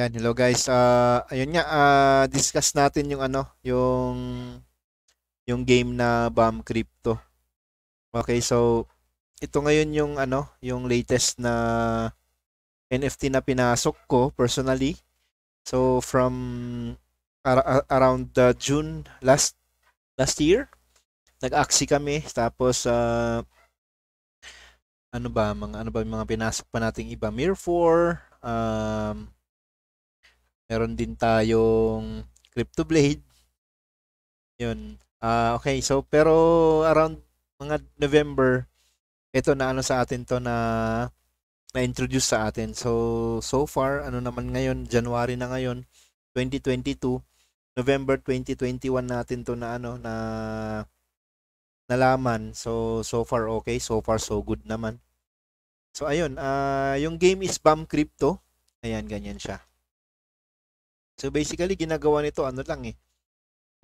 Yan, hello guys. Uh, ayun nga, uh, discuss natin yung ano, yung yung game na Bomb Crypto. Okay, so ito ngayon yung ano, yung latest na NFT na pinasok ko personally. So from ar- around uh, June last last year, nag-axi kami tapos uh, ano ba mga ano ba mga pinasok pa nating iba Mirror 4 um, Meron din tayong Crypto Blade. Yun. Uh, okay, so pero around mga November, ito na ano sa atin to na na-introduce sa atin. So, so far, ano naman ngayon, January na ngayon, 2022, November 2021 natin to na ano, na nalaman. So, so far okay, so far so good naman. So, ayun, uh, yung game is BAM Crypto. Ayan, ganyan siya. So basically, ginagawa nito ano lang eh.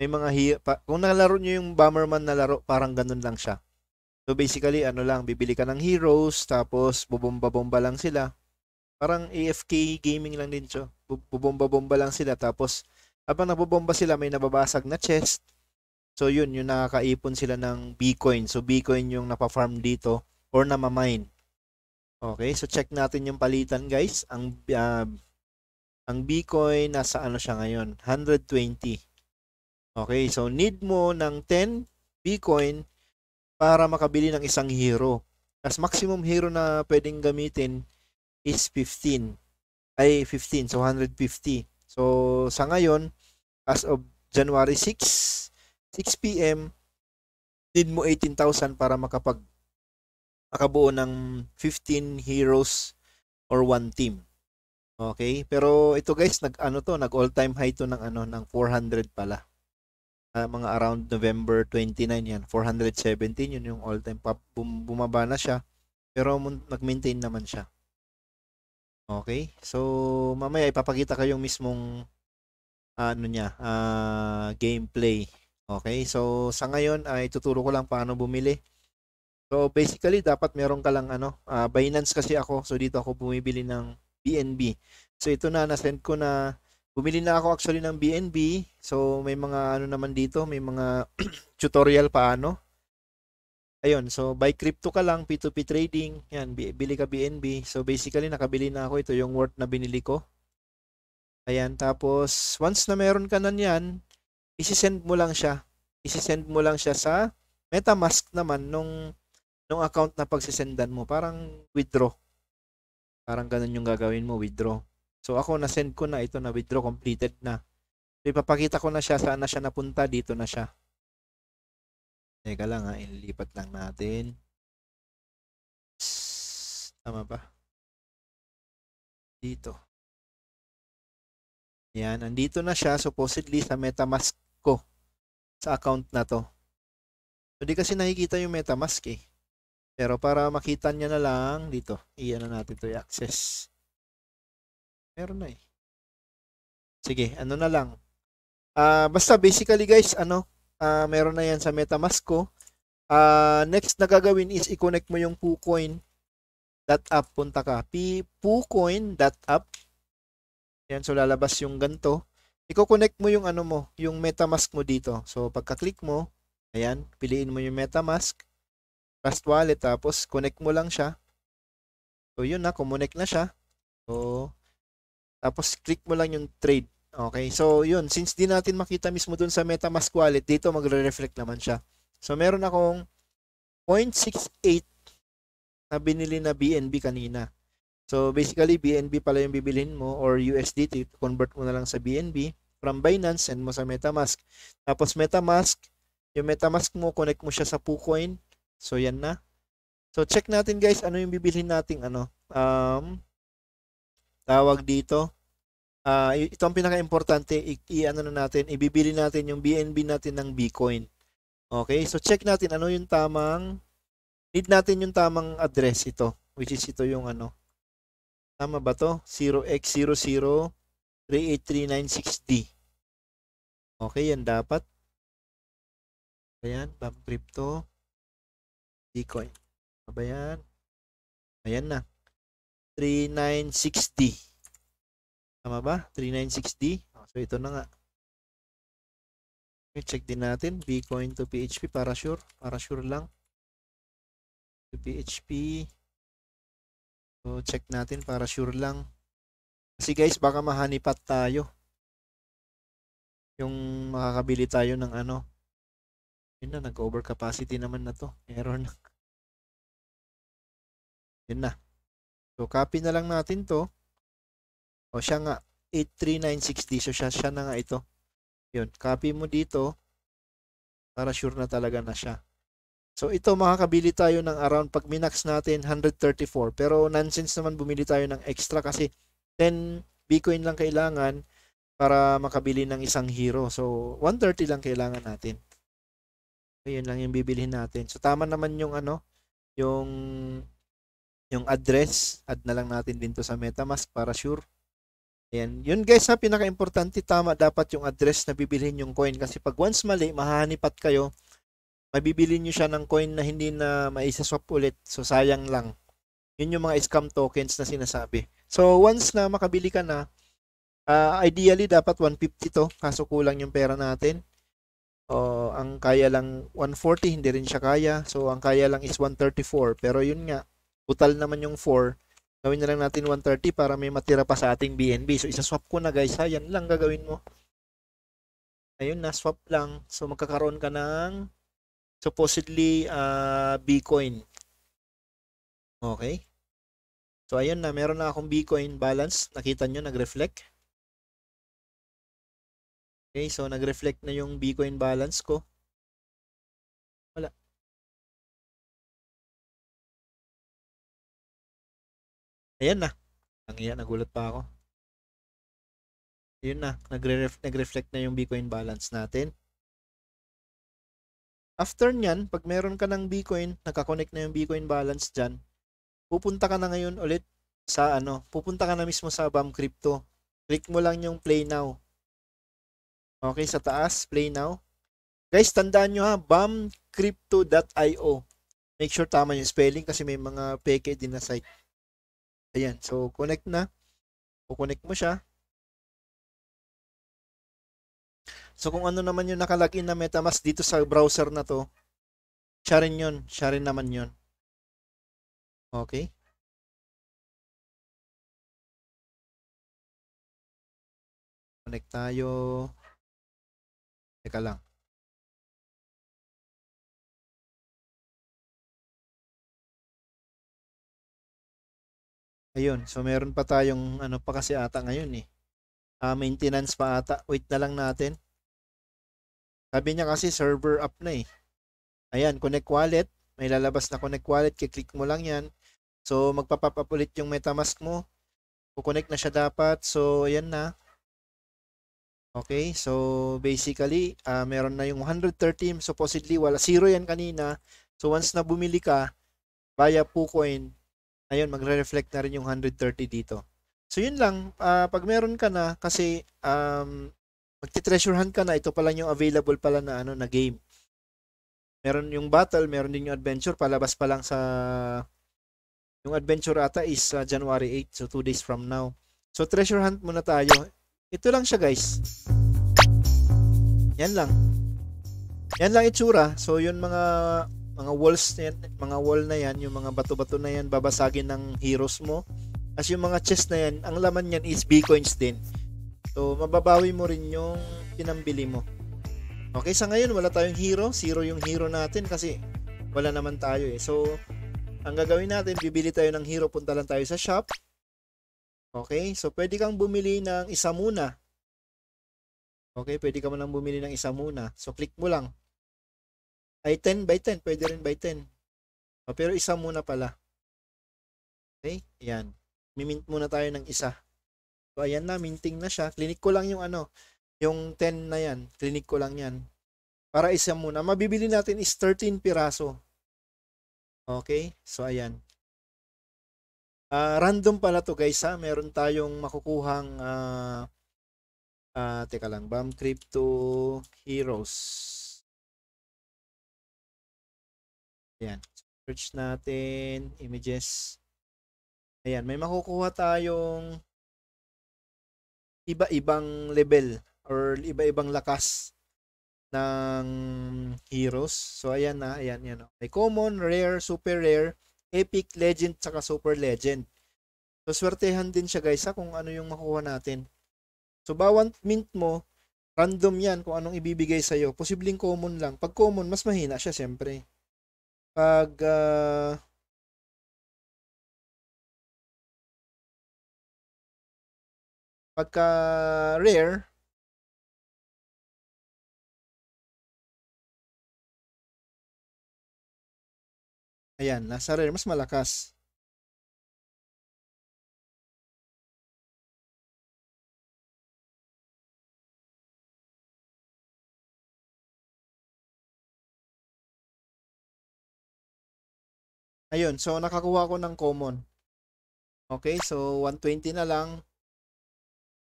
May mga hi- pa- kung nalaro nyo yung Bomberman na laro, parang ganun lang siya. So basically, ano lang, bibili ka ng heroes, tapos bubomba-bomba lang sila. Parang AFK gaming lang din siya. Bubomba-bomba lang sila, tapos habang nabobomba sila, may nababasag na chest. So yun, yung nakakaipon sila ng Bitcoin. So Bitcoin yung napafarm dito or namamine. Okay, so check natin yung palitan guys. Ang uh, ang Bitcoin, nasa ano siya ngayon? 120. Okay, so need mo ng 10 Bitcoin para makabili ng isang hero. As maximum hero na pwedeng gamitin is 15. Ay, 15. So, 150. So, sa ngayon, as of January 6, 6 p.m., need mo 18,000 para makapag makabuo ng 15 heroes or one team. Okay, pero ito guys, nag ano to, nag all time high to ng ano ng 400 pala. Uh, mga around November 29 'yan, 417 yun yung all time pop bum, bumaba na siya. Pero nag-maintain naman siya. Okay? So mamaya ipapakita ko yung mismong uh, ano niya, uh, gameplay. Okay? So sa ngayon ay uh, tuturo ko lang paano bumili. So basically dapat meron ka lang ano, uh, Binance kasi ako. So dito ako bumibili ng BNB. So ito na, nasend ko na. Bumili na ako actually ng BNB. So may mga ano naman dito, may mga tutorial paano. Ayun, so by crypto ka lang, P2P trading, yan, bili ka BNB. So basically, nakabili na ako. Ito yung worth na binili ko. Ayan, tapos once na meron ka na yan, isi-send mo lang siya. Isi-send mo lang siya sa MetaMask naman nung nung account na pagsisendan mo. Parang withdraw. Parang ganun yung gagawin mo, withdraw. So ako na-send ko na ito na withdraw completed na. So ipapakita ko na siya saan na siya napunta, dito na siya. Teka lang ha, ah, inlipat lang natin. Tama ba? Dito. Yan, nandito na siya supposedly sa MetaMask ko. Sa account na to. So di kasi nakikita yung MetaMask eh. Pero para makita niya na lang dito, iyan na natin to i-access. Meron na eh. Sige, ano na lang. Uh, basta basically guys, ano, uh, meron na yan sa MetaMask ko. Uh, next na gagawin is i-connect mo yung PuCoin .app punta ka. PuCoin.app Yan, so lalabas yung ganto. Iko-connect mo yung ano mo, yung MetaMask mo dito. So pagka-click mo, ayan, piliin mo yung MetaMask. Trust wallet. Tapos, connect mo lang siya. So, yun na. Kumonek na siya. So, tapos, click mo lang yung trade. Okay. So, yun. Since di natin makita mismo dun sa MetaMask wallet, dito magre-reflect naman siya. So, meron akong 0.68 na binili na BNB kanina. So basically BNB pala yung bibilhin mo or USDT, convert mo na lang sa BNB from Binance and mo sa MetaMask. Tapos MetaMask, yung MetaMask mo connect mo siya sa KuCoin So, yan na. So, check natin guys ano yung bibilhin nating ano. Um, tawag dito. Uh, ito ang pinaka-importante. I-ano na natin. Ibibili natin yung BNB natin ng Bitcoin. Okay? So, check natin ano yung tamang need natin yung tamang address ito. Which is ito yung ano. Tama ba to? 0x0038396D. Okay, yan dapat. Ayan, bump crypto. Bitcoin. Aba ano yan? Ayan na. 3960. Tama ba? 3960. Ah, so, ito na nga. Check din natin. Bitcoin to PHP para sure. Para sure lang. To PHP. So, check natin para sure lang. Kasi guys, baka mahanipat tayo. Yung makakabili tayo ng ano. Yun na, nag-overcapacity naman na to. Error na. Yun na. So, copy na lang natin to. O, siya nga. 8396D. So, siya, siya na nga ito. Yun. Copy mo dito. Para sure na talaga na siya. So, ito makakabili tayo ng around pag minax natin 134. Pero, nonsense naman bumili tayo ng extra kasi 10 Bitcoin lang kailangan para makabili ng isang hero. So, 130 lang kailangan natin. Ayun so, lang yung bibilihin natin. So, tama naman yung ano, yung yung address, add na lang natin din to sa MetaMask para sure. Ayan. Yun guys ha, pinaka-importante tama dapat yung address na bibilhin yung coin kasi pag once mali, mahahanipat kayo. Mabibili nyo siya ng coin na hindi na maisaswap ulit. So sayang lang. Yun yung mga scam tokens na sinasabi. So once na makabili ka na, uh, ideally dapat 150 to kaso kulang yung pera natin. O, ang kaya lang 140, hindi rin siya kaya. So ang kaya lang is 134. Pero yun nga, Total naman yung 4. Gawin na lang natin 130 para may matira pa sa ating BNB. So, isa-swap ko na guys. Ayan lang gagawin mo. Ayun na, swap lang. So, magkakaroon ka ng supposedly uh, ah, Bitcoin. Okay. So, ayun na. Meron na akong Bitcoin balance. Nakita nyo, nag-reflect. Okay, so nag-reflect na yung Bitcoin balance ko. Ayan na. Ang iyan, nagulat pa ako. Ayun na, nagre-reflect, nag-reflect na yung Bitcoin balance natin. After nyan, pag meron ka ng Bitcoin, nakakonect na yung Bitcoin balance dyan, pupunta ka na ngayon ulit sa ano, pupunta ka na mismo sa BAM Crypto. Click mo lang yung play now. Okay, sa taas, play now. Guys, tandaan nyo ha, bamcrypto.io. Make sure tama yung spelling kasi may mga peke din na site. Ayan, so connect na. Kukonect mo siya. So kung ano naman yung nakalagin na MetaMask dito sa browser na to, siya rin yun. Siya rin naman yun. Okay. Connect tayo. Teka lang. Ayun, so meron pa tayong ano pa kasi ata ngayon eh. Uh, maintenance pa ata. Wait na lang natin. Sabi niya kasi server up na eh. Ayan, connect wallet. May lalabas na connect wallet. Kiklik mo lang yan. So, magpa up ulit yung MetaMask mo. Kukonect na siya dapat. So, ayan na. Okay, so basically, uh, meron na yung 130, supposedly wala zero yan kanina. So once na bumili ka, via KuCoin, Ayun, magre-reflect na rin yung 130 dito. So yun lang, uh, pag meron ka na kasi um magti-treasure hunt ka na, ito pala yung available pala na ano na game. Meron yung battle, meron din yung adventure palabas pa lang sa yung adventure ata is uh, January 8, so 2 days from now. So treasure hunt muna tayo. Ito lang siya, guys. Yan lang. Yan lang itsura. So yun mga mga walls na yan, mga wall na yan, yung mga bato-bato na yan, babasagin ng heroes mo. As yung mga chest na yan, ang laman niyan is Bitcoins din. So, mababawi mo rin yung pinambili mo. Okay, sa ngayon, wala tayong hero. Zero yung hero natin kasi wala naman tayo eh. So, ang gagawin natin, bibili tayo ng hero, punta lang tayo sa shop. Okay, so pwede kang bumili ng isa muna. Okay, pwede ka man lang bumili ng isa muna. So, click mo lang. Ay, 10 by 10. Pwede rin by 10. O, pero isa muna pala. Okay? Ayan. Mimint muna tayo ng isa. So, ayan na. Minting na siya. Clinic ko lang yung ano. Yung 10 na yan. Clinic ko lang yan. Para isa muna. Mabibili natin is 13 piraso. Okay? So, ayan. Uh, random pala to guys ha. Meron tayong makukuhang uh, uh, teka lang, BAM Crypto Heroes. Ayan. Search natin. Images. Ayan. May makukuha tayong iba-ibang level or iba-ibang lakas ng heroes. So, ayan na. Ayan, yan. Oh. May common, rare, super rare, epic, legend, saka super legend. So, swertehan din siya guys ha, kung ano yung makuha natin. So, bawat mint mo, random yan kung anong ibibigay sa'yo. Posibleng common lang. Pag common, mas mahina siya, siyempre pag uh, pagka rare Ayan, nasa rare mas malakas. Ayun, so nakakuha ko ng common. Okay, so 120 na lang.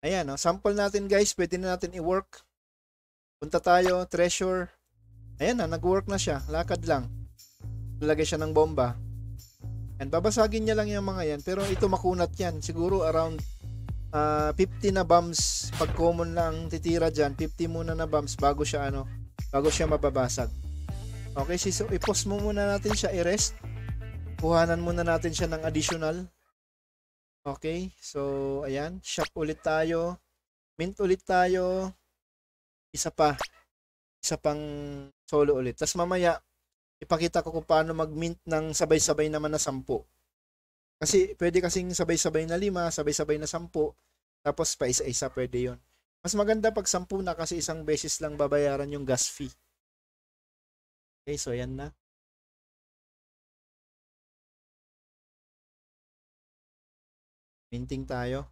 Ayan, no? sample natin guys, pwede na natin i-work. Punta tayo, treasure. Ayan na, nag-work na siya, lakad lang. Lagay siya ng bomba. And babasagin niya lang yung mga yan, pero ito makunat yan. Siguro around uh, ah, 50 na bombs, pag common lang titira dyan, 50 muna na bombs bago siya ano, bago siya mababasag. Okay, so i-post mo muna natin siya, i-rest kuhanan muna natin siya ng additional. Okay, so ayan, shop ulit tayo, mint ulit tayo, isa pa, isa pang solo ulit. Tapos mamaya, ipakita ko kung paano mag-mint ng sabay-sabay naman na sampu. Kasi pwede kasing sabay-sabay na lima, sabay-sabay na sampu, tapos pa isa-isa pwede yon. Mas maganda pag sampu na kasi isang beses lang babayaran yung gas fee. Okay, so ayan na. Minting tayo.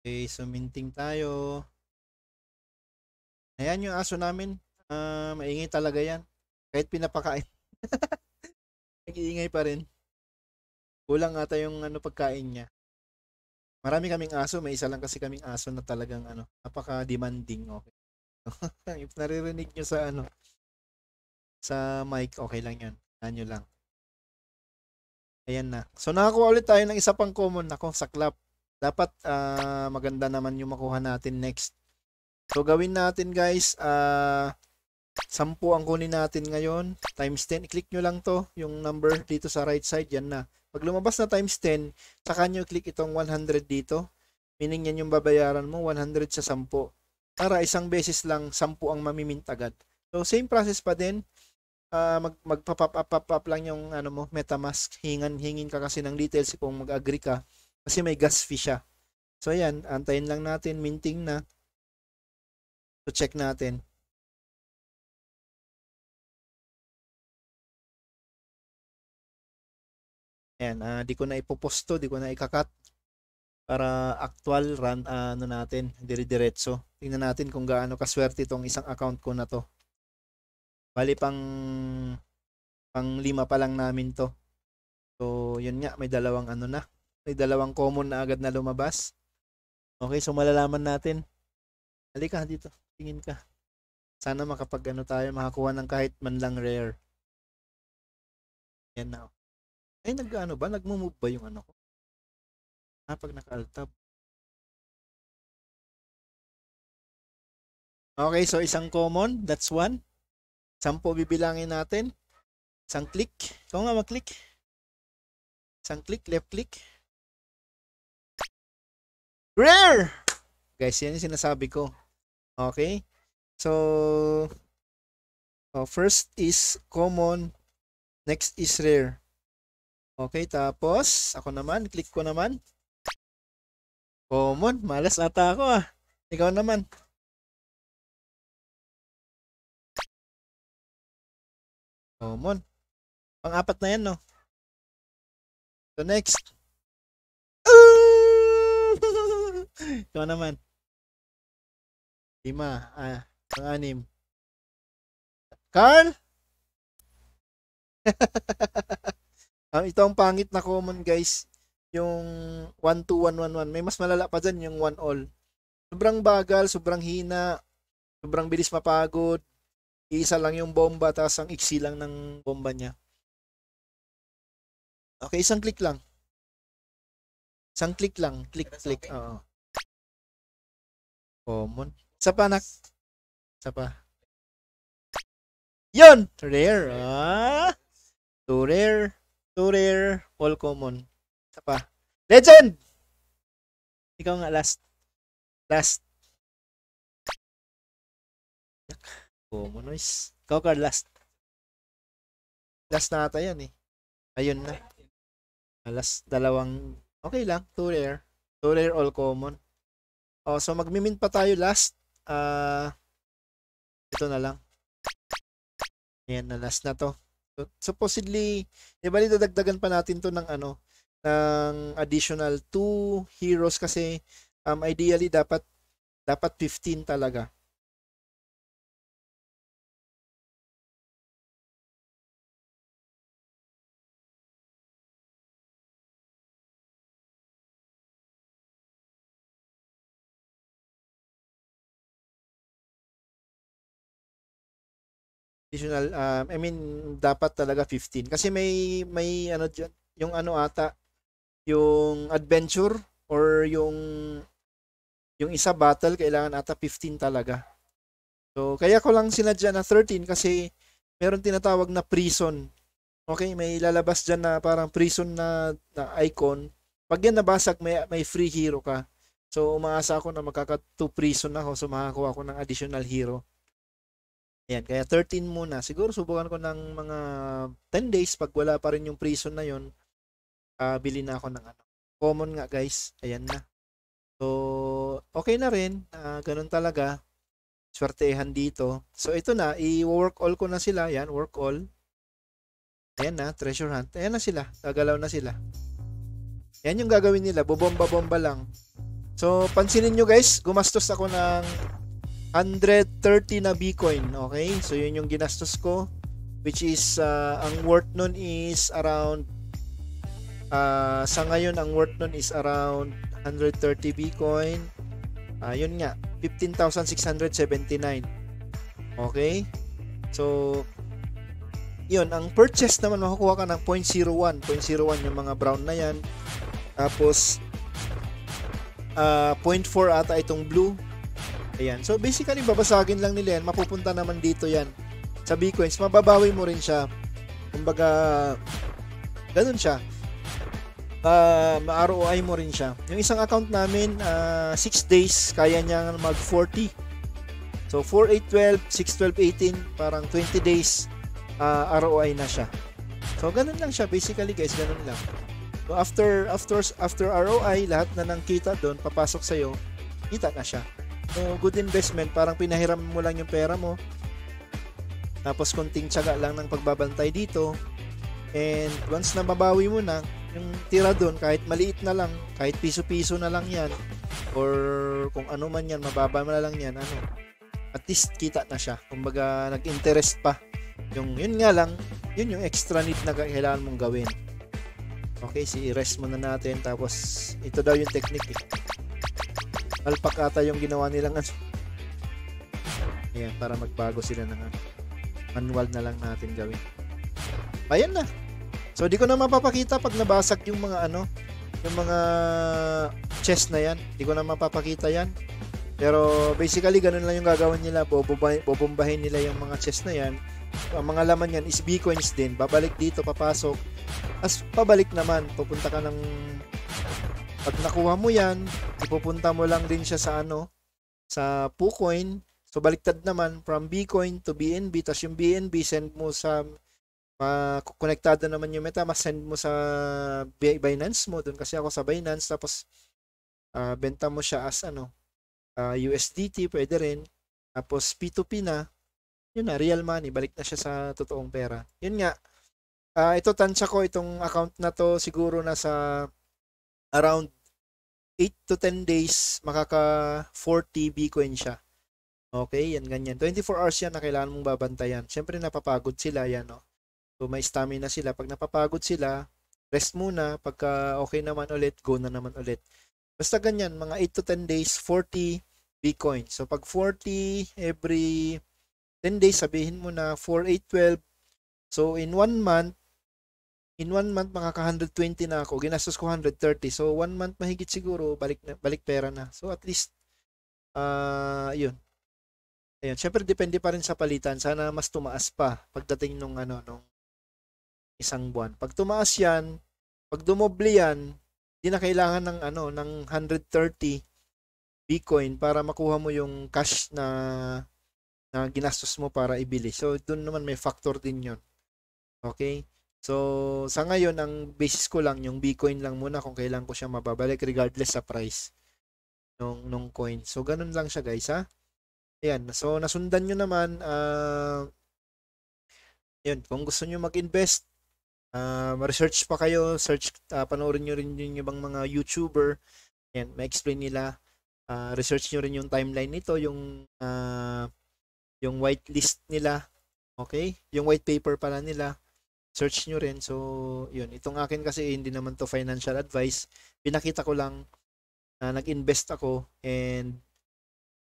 Okay, so minting tayo. Ayan yung aso namin. Uh, maingay talaga yan. Kahit pinapakain. Nag-iingay pa rin. Kulang ata yung ano, pagkain niya. Marami kaming aso. May isa lang kasi kaming aso na talagang ano, napaka-demanding. Okay. If naririnig nyo sa ano, sa mic, okay lang yun. Ano lang. Ayan na. So nakakuha ulit tayo ng isa pang common. Ako, saklap. Dapat uh, maganda naman yung makuha natin next So gawin natin guys, uh, ah, 10 ang kunin natin ngayon, times 10, i-click nyo lang to, yung number dito sa right side, yan na. Pag lumabas na times 10, saka nyo click itong 100 dito, meaning yan yung babayaran mo, 100 sa 10. Para isang beses lang, 10 ang mamimint agad. So same process pa din, uh, mag, magpa-pop up, up, up lang yung ano mo, MetaMask, hingan, hingin ka kasi ng details kung mag-agree ka, kasi may gas fee siya. So ayan, antayin lang natin, minting na. So check natin. Ayan, uh, di ko na ipoposto, di ko na ikakat para actual run uh, ano natin, dire-diretso. Tingnan natin kung gaano kaswerte itong isang account ko na to. Bali pang pang lima pa lang namin to. So, yun nga, may dalawang ano na. May dalawang common na agad na lumabas. Okay, so malalaman natin. Halika dito tingin ka. Sana makapag ano tayo, makakuha ng kahit man lang rare. Yan na. Ay, nag ano ba? nagmo ba yung ano ko? Ah, pag naka-altab. Okay, so isang common, that's one. Sampo bibilangin natin. Isang click. Ikaw nga mag-click. Isang click, left click. Rare! Guys, yan yung sinasabi ko. Okay? So, oh, first is common, next is rare. Okay, tapos, ako naman, click ko naman. Common, malas ata ako ah. Ikaw naman. Common. Pang-apat na yan, no? So, next. Ikaw naman. Lima. Ah, pang-anim. Carl? um, ito ang pangit na common guys. Yung 1-2-1-1-1. May mas malala pa dyan yung 1 all. Sobrang bagal, sobrang hina, sobrang bilis mapagod. Iisa lang yung bomba, tapos ang iksi lang ng bomba niya. Okay, isang click lang. Isang click lang. Click, click. Oo. Common. Isa pa, nak. pa. Yun! Rare. Ah. Two rare. Two rare. All common. Isa pa. Legend! Ikaw nga, last. Last. Common noise. Ikaw ka, last. Last na ata yan eh. Ayun na. Alas, ah, dalawang, okay lang, two rare. Two rare, all common. Oh, so magmimin pa tayo last uh, ito na lang. Ayan, na last na to. Supposedly, di ba dadagdagan pa natin to ng ano, ng additional two heroes kasi um, ideally dapat dapat 15 talaga. additional um, I mean dapat talaga 15 kasi may may ano dyan, yung ano ata yung adventure or yung yung isa battle kailangan ata 15 talaga. So kaya ko lang sinadya na 13 kasi meron tinatawag na prison. Okay, may lalabas diyan na parang prison na, na icon. Pag yan nabasag may may free hero ka. So umaasa ako na magkaka 2 prison ako so makakuha ako ng additional hero. Ayan, kaya 13 muna. Siguro subukan ko ng mga 10 days pag wala pa rin yung prison na yon. Uh, ah, bili na ako ng ano. Common nga guys. Ayan na. So, okay na rin. Uh, ganun talaga. Swertehan dito. So, ito na. I-work all ko na sila. Ayan, work all. Ayan na, treasure hunt. Ayan na sila. Gagalaw na sila. Ayan yung gagawin nila. Bobomba-bomba lang. So, pansinin nyo guys. Gumastos ako ng 130 na Bitcoin, okay? So yun yung ginastos ko which is uh, ang worth nun is around uh, sa ngayon ang worth nun is around 130 Bitcoin. Uh, yun nga, 15,679. Okay? So yun, ang purchase naman makukuha ka ng 0.01, 0.01 yung mga brown na yan. Tapos uh, ah, 0.4 ata itong blue Ayan. So basically babasagin lang nila yan, mapupunta naman dito yan. Sa Bitcoins, mababawi mo rin siya. Kumbaga, ganun siya. Uh, ah, ma-ROI mo rin siya. Yung isang account namin, 6 uh, ah, days, kaya niya mag 40. So 4812, 8, 6, 12, 18, parang 20 days, uh, ah, ROI na siya. So ganun lang siya basically guys, ganun lang. So after after after ROI, lahat na ng kita doon papasok sa iyo, kita na siya uh, good investment, parang pinahiram mo lang yung pera mo. Tapos konting tiyaga lang ng pagbabantay dito. And once na mabawi mo na, yung tira doon, kahit maliit na lang, kahit piso-piso na lang yan, or kung ano man yan, mababa na lang yan, ano, at least kita na siya. Kumbaga, nag-interest pa. Yung, yun nga lang, yun yung extra need na kailangan mong gawin. Okay, si rest muna natin. Tapos, ito daw yung technique eh. Palpak ata yung ginawa nilang ano. Ayan, para magbago sila ng ano, Manual na lang natin gawin. Ayan na. So, di ko na mapapakita pag nabasag yung mga ano, yung mga chest na yan. Di ko na mapapakita yan. Pero basically, ganun lang yung gagawin nila. Bobombahin, nila yung mga chest na yan. Ang mga laman yan is b din. Babalik dito, papasok. As pabalik naman, pupunta ka ng... Pag nakuha mo yan, ipupunta mo lang din siya sa ano, sa Pucoin. So baliktad naman from Bitcoin to BNB, tapos yung BNB send mo sa makonektado naman yung meta, mas send mo sa Binance mo doon kasi ako sa Binance tapos uh, benta mo siya as ano uh, ah, USDT pwede rin tapos P2P na yun na real money balik na siya sa totoong pera yun nga uh, ito tansya ko itong account na to siguro na sa around 8 to 10 days, makaka 40 Bitcoin siya. Okay, yan ganyan. 24 hours yan na kailangan mong babantayan. Siyempre napapagod sila yan, no? So may stamina sila. Pag napapagod sila, rest muna. Pagka okay naman ulit, go na naman ulit. Basta ganyan, mga 8 to 10 days, 40 Bitcoin. So pag 40 every 10 days, sabihin mo na 4, 8, 12. So in 1 month, in one month makaka 120 na ako ginastos ko 130 so one month mahigit siguro balik na, balik pera na so at least ah uh, yun ayun syempre depende pa rin sa palitan sana mas tumaas pa pagdating nung ano nung isang buwan pag tumaas yan pag dumoble yan hindi na kailangan ng ano ng 130 Bitcoin para makuha mo yung cash na na ginastos mo para ibili. So, doon naman may factor din yon Okay? So, sa ngayon, ang basis ko lang, yung Bitcoin lang muna kung kailan ko siya mababalik regardless sa price nung, nung coin. So, ganun lang siya guys ha. Ayan, so nasundan nyo naman. Uh, yun, kung gusto nyo mag-invest, uh, ah, research pa kayo, search, uh, panoorin nyo rin yung ibang mga YouTuber. Ayan, may explain nila. Uh, research nyo rin yung timeline nito, yung, uh, yung whitelist nila. Okay? Yung white paper pala nila search nyo rin. So, yun. Itong akin kasi hindi naman to financial advice. Pinakita ko lang na nag-invest ako and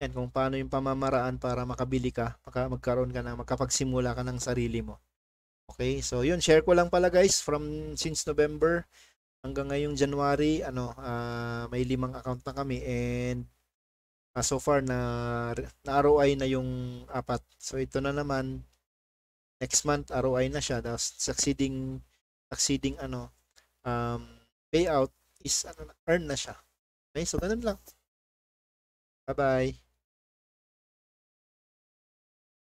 yan, kung paano yung pamamaraan para makabili ka, maka, magkaroon ka na, makapagsimula ka ng sarili mo. Okay, so yun, share ko lang pala guys from since November hanggang ngayong January, ano, uh, may limang account na kami and uh, so far na, na ROI na yung apat. So ito na naman, next month ROI na siya na succeeding succeeding ano um, payout is ano earn na siya. Okay, so ganun lang. Bye-bye.